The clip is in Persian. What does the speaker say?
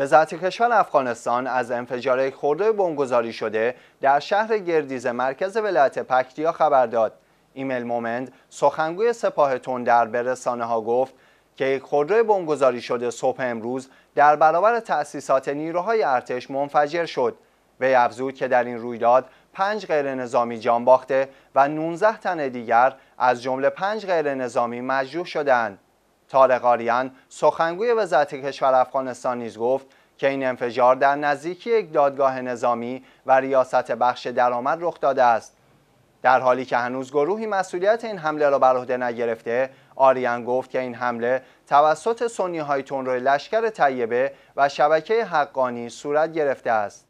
وزارت کشور افغانستان از انفجار یک خورده بمبگذاری شده در شهر گردیز مرکز ولایت پکتیا خبر داد ایمیل مومند سخنگوی سپاه تندر به رسانه ها گفت که یک خودروی بمبگذاری شده صبح امروز در برابر تأسیسات نیروهای ارتش منفجر شد و افزود که در این رویداد پنج غیر نظامی جان باخته و 19 تن دیگر از جمله پنج غیر نظامی مجروح شدند آریان، سخنگوی وزارت کشور افغانستان نیز گفت که این انفجار در نزدیکی یک دادگاه نظامی و ریاست بخش درآمد رخ داده است در حالی که هنوز گروهی مسئولیت این حمله را بر عهده نگرفته آریان گفت که این حمله توسط سنی های روی لشکر طیبه و شبکه حقانی صورت گرفته است